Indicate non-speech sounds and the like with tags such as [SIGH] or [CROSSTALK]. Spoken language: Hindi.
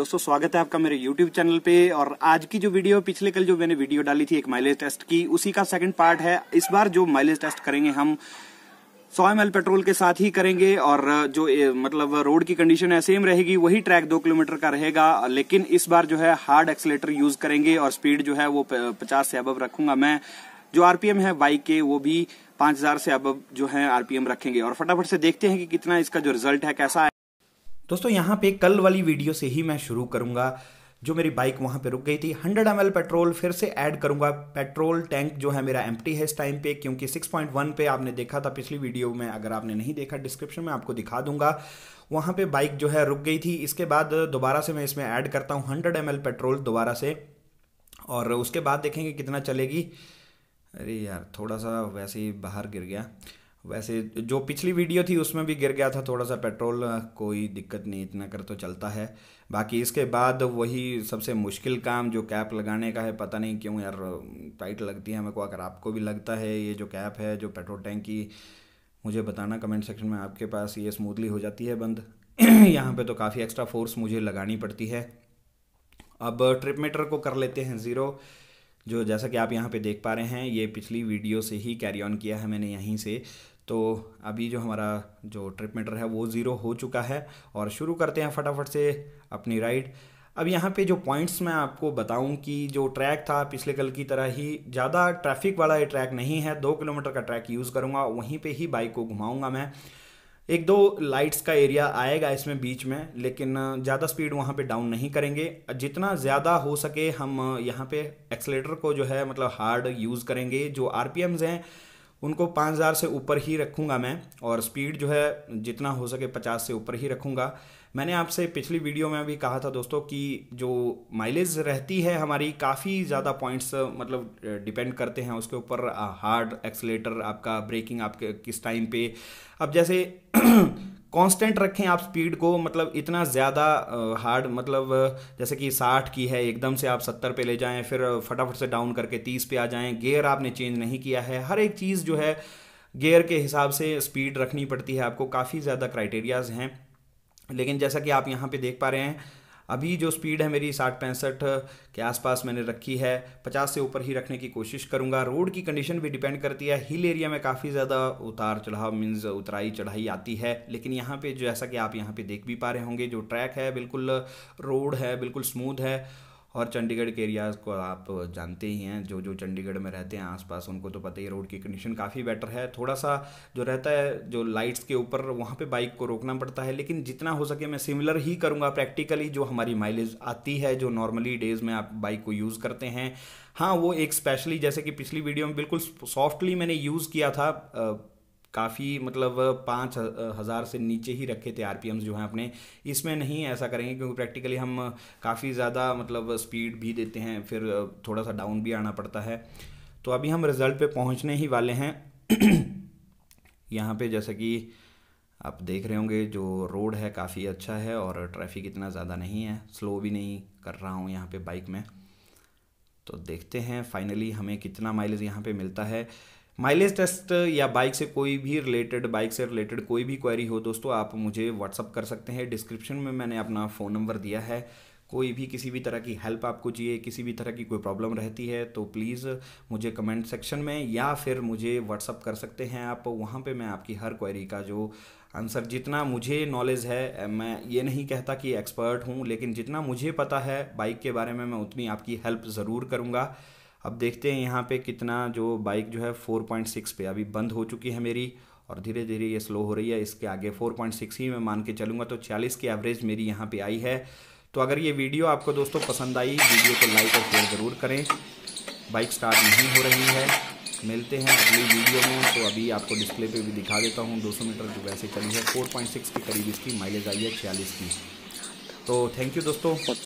दोस्तों स्वागत है आपका मेरे YouTube चैनल पे और आज की जो वीडियो पिछले कल जो मैंने वीडियो डाली थी एक माइलेज टेस्ट की उसी का सेकंड पार्ट है इस बार जो माइलेज टेस्ट करेंगे हम 100 एम पेट्रोल के साथ ही करेंगे और जो ए, मतलब रोड की कंडीशन है सेम रहेगी वही ट्रैक दो किलोमीटर का रहेगा लेकिन इस बार जो है हार्ड एक्सलेटर यूज करेंगे और स्पीड जो है वो पचास से अब रखूंगा मैं जो आरपीएम है बाइक के वो भी पांच से अब जो है आरपीएम रखेंगे और फटाफट से देखते हैं कि कितना इसका जो रिजल्ट है कैसा है दोस्तों यहाँ पे कल वाली वीडियो से ही मैं शुरू करूँगा जो मेरी बाइक वहाँ पे रुक गई थी 100 एम पेट्रोल फिर से ऐड करूँगा पेट्रोल टैंक जो है मेरा एम है इस टाइम पे क्योंकि 6.1 पे आपने देखा था पिछली वीडियो में अगर आपने नहीं देखा डिस्क्रिप्शन में आपको दिखा दूंगा वहाँ पे बाइक जो है रुक गई थी इसके बाद दोबारा से मैं इसमें ऐड करता हूँ हंड्रेड एम पेट्रोल दोबारा से और उसके बाद देखेंगे कितना चलेगी अरे यार थोड़ा सा वैसे ही बाहर गिर गया वैसे जो पिछली वीडियो थी उसमें भी गिर गया था थोड़ा सा पेट्रोल कोई दिक्कत नहीं इतना कर तो चलता है बाकी इसके बाद वही सबसे मुश्किल काम जो कैप लगाने का है पता नहीं क्यों यार टाइट लगती है मेरे को अगर आपको भी लगता है ये जो कैप है जो पेट्रोल टैंक की मुझे बताना कमेंट सेक्शन में आपके पास ये स्मूथली हो जाती है बंद [CLEARS THROAT] यहाँ पर तो काफ़ी एक्स्ट्रा फोर्स मुझे लगानी पड़ती है अब ट्रिप मीटर को कर लेते हैं ज़ीरो जो जैसा कि आप यहाँ पे देख पा रहे हैं ये पिछली वीडियो से ही कैरी ऑन किया है मैंने यहीं से तो अभी जो हमारा जो ट्रिप मीटर है वो ज़ीरो हो चुका है और शुरू करते हैं फटाफट से अपनी राइड अब यहाँ पे जो पॉइंट्स मैं आपको बताऊं कि जो ट्रैक था पिछले कल की तरह ही ज़्यादा ट्रैफिक वाला ये ट्रैक नहीं है दो किलोमीटर का ट्रैक यूज़ करूँगा वहीं पे ही बाइक को घुमाऊँगा मैं एक दो लाइट्स का एरिया आएगा इसमें बीच में लेकिन ज़्यादा स्पीड वहाँ पे डाउन नहीं करेंगे जितना ज़्यादा हो सके हम यहाँ पे एक्सलेटर को जो है मतलब हार्ड यूज़ करेंगे जो आर हैं उनको पाँच हज़ार से ऊपर ही रखूँगा मैं और स्पीड जो है जितना हो सके पचास से ऊपर ही रखूँगा मैंने आपसे पिछली वीडियो में भी कहा था दोस्तों कि जो माइलेज रहती है हमारी काफ़ी ज़्यादा पॉइंट्स मतलब डिपेंड करते हैं उसके ऊपर हार्ड एक्सलेटर आपका ब्रेकिंग आपके किस टाइम पे अब जैसे [CLEARS THROAT] कांस्टेंट रखें आप स्पीड को मतलब इतना ज़्यादा हार्ड मतलब जैसे कि साठ की है एकदम से आप सत्तर पे ले जाएं फिर फटाफट से डाउन करके तीस पे आ जाएं गियर आपने चेंज नहीं किया है हर एक चीज़ जो है गियर के हिसाब से स्पीड रखनी पड़ती है आपको काफ़ी ज़्यादा क्राइटेरियाज़ हैं लेकिन जैसा कि आप यहाँ पे देख पा रहे हैं अभी जो स्पीड है मेरी साठ पैंसठ के आसपास मैंने रखी है पचास से ऊपर ही रखने की कोशिश करूँगा रोड की कंडीशन भी डिपेंड करती है हिल एरिया में काफ़ी ज़्यादा उतार चढ़ाव मीन्स उतराई चढ़ाई आती है लेकिन यहाँ पे जैसा कि आप यहाँ पे देख भी पा रहे होंगे जो ट्रैक है बिल्कुल रोड है बिल्कुल स्मूथ है और चंडीगढ़ के एरियाज़ को आप जानते ही हैं जो जो चंडीगढ़ में रहते हैं आसपास उनको तो पता ही रोड की कंडीशन काफ़ी बेटर है थोड़ा सा जो रहता है जो लाइट्स के ऊपर वहाँ पे बाइक को रोकना पड़ता है लेकिन जितना हो सके मैं सिमिलर ही करूँगा प्रैक्टिकली जो हमारी माइलेज आती है जो नॉर्मली डेज़ में आप बाइक को यूज़ करते हैं हाँ वो एक स्पेशली जैसे कि पिछली वीडियो में बिल्कुल सॉफ्टली मैंने यूज़ किया था काफ़ी मतलब पाँच हज़ार से नीचे ही रखे थे आर जो हैं अपने इसमें नहीं ऐसा करेंगे क्योंकि प्रैक्टिकली हम काफ़ी ज़्यादा मतलब स्पीड भी देते हैं फिर थोड़ा सा डाउन भी आना पड़ता है तो अभी हम रिज़ल्ट पे पहुंचने ही वाले हैं [CLEARS THROAT] यहाँ पे जैसा कि आप देख रहे होंगे जो रोड है काफ़ी अच्छा है और ट्रैफिक इतना ज़्यादा नहीं है स्लो भी नहीं कर रहा हूँ यहाँ पर बाइक में तो देखते हैं फाइनली हमें कितना माइलेज यहाँ पर मिलता है माइलेज टेस्ट या बाइक से कोई भी रिलेटेड बाइक से रिलेटेड कोई भी क्वेरी हो दोस्तों आप मुझे व्हाट्सअप कर सकते हैं डिस्क्रिप्शन में मैंने अपना फ़ोन नंबर दिया है कोई भी किसी भी तरह की हेल्प आपको चाहिए किसी भी तरह की कोई प्रॉब्लम रहती है तो प्लीज़ मुझे कमेंट सेक्शन में या फिर मुझे व्हाट्सअप कर सकते हैं आप वहाँ पे मैं आपकी हर क्वेरी का जो आंसर जितना मुझे नॉलेज है मैं ये नहीं कहता कि एक्सपर्ट हूँ लेकिन जितना मुझे पता है बाइक के बारे में मैं उतनी आपकी हेल्प ज़रूर करूँगा अब देखते हैं यहाँ पे कितना जो बाइक जो है 4.6 पे अभी बंद हो चुकी है मेरी और धीरे धीरे ये स्लो हो रही है इसके आगे 4.6 ही मैं मान के चलूँगा तो 40 की एवरेज मेरी यहाँ पे आई है तो अगर ये वीडियो आपको दोस्तों पसंद आई वीडियो को लाइक और शेयर ज़रूर करें बाइक स्टार्ट नहीं हो रही है मिलते हैं अगली वीडियो में तो अभी आपको डिस्प्ले पर भी दिखा देता हूँ दो मीटर जो वैसे चली है फोर के करीब इसकी माइलेज आई है छियालीस की तो थैंक यू दोस्तों